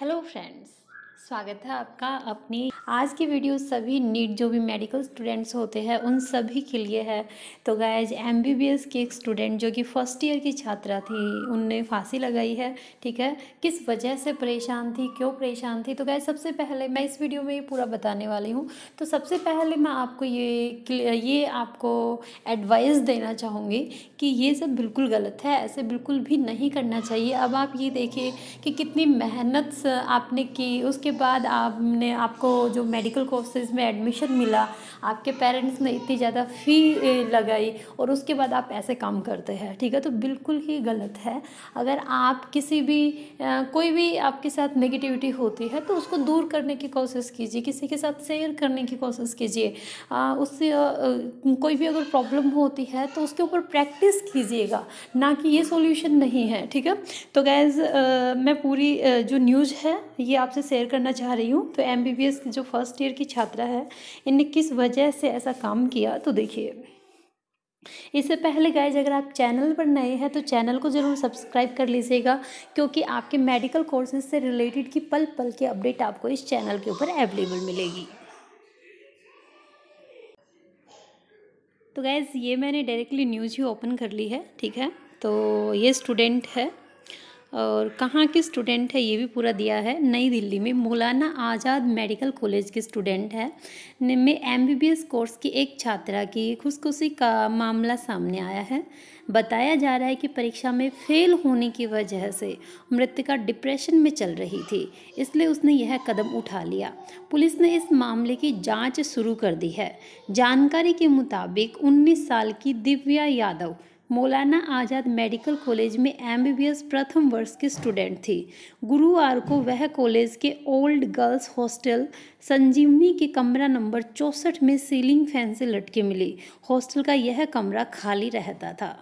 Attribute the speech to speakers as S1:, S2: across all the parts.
S1: Hello friends. स्वागत है आपका अपनी आज की वीडियो सभी नीट जो भी मेडिकल स्टूडेंट्स होते हैं उन सभी के लिए है तो guys M B B S की एक स्टूडेंट जो कि फ़र्स्ट ईयर की छात्रा थी उनने फांसी लगाई है ठीक है किस वजह से परेशान थी क्यों परेशान थी तो गायज सबसे पहले मैं इस वीडियो में ये पूरा बताने वाली हूँ तो सबसे पहले मैं आपको ये ये आपको एडवाइस देना चाहूँगी कि ये सब बिल्कुल गलत है ऐसे बिल्कुल भी नहीं करना चाहिए अब आप ये देखिए कि कितनी मेहनत आपने की उसके उसके बाद आपने आपको जो मेडिकल कोर्सेज़ में एडमिशन मिला आपके पेरेंट्स ने इतनी ज़्यादा फ़ी लगाई और उसके बाद आप ऐसे काम करते हैं ठीक है तो बिल्कुल ही गलत है अगर आप किसी भी कोई भी आपके साथ नेगेटिविटी होती है तो उसको दूर करने की कोशिश कीजिए किसी के साथ शेयर करने की कोशिश कीजिए उससे कोई भी अगर प्रॉब्लम होती है तो उसके ऊपर प्रैक्टिस कीजिएगा ना कि ये सोल्यूशन नहीं है ठीक है तो गैज़ मैं पूरी जो न्यूज़ है ये आपसे शेयर कर करना चाह रही हूँ तो एम की जो फर्स्ट ईयर की छात्रा है इनने किस वजह से ऐसा काम किया तो देखिए इससे पहले गाइज अगर आप चैनल पर नए हैं तो चैनल को ज़रूर सब्सक्राइब कर लीजिएगा क्योंकि आपके मेडिकल कोर्सेज से रिलेटेड की पल पल की अपडेट आपको इस चैनल के ऊपर अवेलेबल मिलेगी तो गैज़ ये मैंने डायरेक्टली न्यूज़ ही ओपन कर ली है ठीक है तो ये स्टूडेंट है और कहाँ के स्टूडेंट है ये भी पूरा दिया है नई दिल्ली में मौलाना आज़ाद मेडिकल कॉलेज के स्टूडेंट है में एमबीबीएस कोर्स की एक छात्रा की खुशखुशी का मामला सामने आया है बताया जा रहा है कि परीक्षा में फेल होने की वजह से मृतिका डिप्रेशन में चल रही थी इसलिए उसने यह कदम उठा लिया पुलिस ने इस मामले की जाँच शुरू कर दी है जानकारी के मुताबिक उन्नीस साल की दिव्या यादव मौलाना आज़ाद मेडिकल कॉलेज में एमबीबीएस प्रथम वर्ष की स्टूडेंट थी गुरुवार को वह कॉलेज के ओल्ड गर्ल्स हॉस्टल संजीवनी के कमरा नंबर चौंसठ में सीलिंग फैन से लटके मिली हॉस्टल का यह कमरा खाली रहता था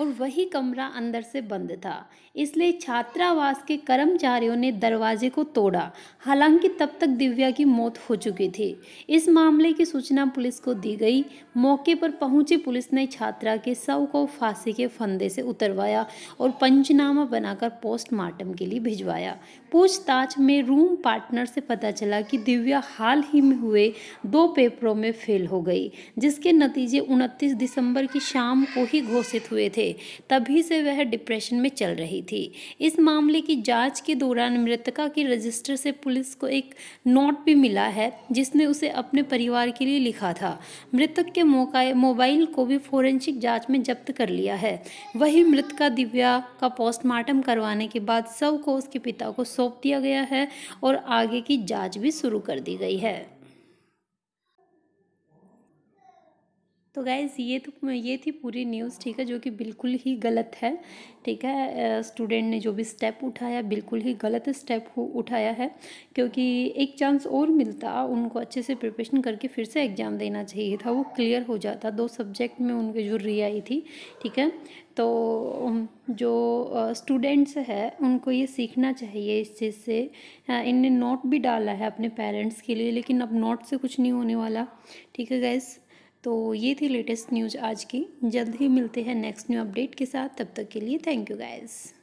S1: और वही कमरा अंदर से बंद था इसलिए छात्रावास के कर्मचारियों ने दरवाजे को तोड़ा हालांकि तब तक दिव्या की मौत हो चुकी थी इस मामले की सूचना पुलिस को दी गई मौके पर पहुंची पुलिस ने छात्रा के शव को फांसी के फंदे से उतरवाया और पंचनामा बनाकर पोस्टमार्टम के लिए भिजवाया पूछताछ में रूम पार्टनर से पता चला कि दिव्या हाल ही में हुए दो पेपरों में फेल हो गई जिसके नतीजे उनतीस दिसंबर की शाम को ही घोषित हुए थे थे तभी से वह डिप्रेशन में चल रही थी इस मामले की जांच के दौरान मृतका के रजिस्टर से पुलिस को एक नोट भी मिला है जिसमें उसे अपने परिवार के लिए लिखा था मृतक के मोबाइल को भी फोरेंसिक जाँच में जब्त कर लिया है वही मृतका दिव्या का पोस्टमार्टम करवाने के बाद सब को उसके पिता को सौंप दिया गया है और आगे की जाँच भी शुरू कर दी गई है तो गाइज़ ये तो ये थी पूरी न्यूज़ ठीक है जो कि बिल्कुल ही गलत है ठीक है स्टूडेंट ने जो भी स्टेप उठाया बिल्कुल ही गलत स्टेप उठाया है क्योंकि एक चांस और मिलता उनको अच्छे से प्रिपरेशन करके फिर से एग्ज़ाम देना चाहिए था वो क्लियर हो जाता दो सब्जेक्ट में उनके जो री आई थी ठीक है तो जो स्टूडेंट्स है उनको ये सीखना चाहिए इस चीज़ से इनने नोट भी डाला है अपने पेरेंट्स के लिए लेकिन अब नोट से कुछ नहीं होने वाला ठीक है गैस तो ये थी लेटेस्ट न्यूज आज की जल्द ही मिलते हैं नेक्स्ट न्यू अपडेट के साथ तब तक के लिए थैंक यू गाइज़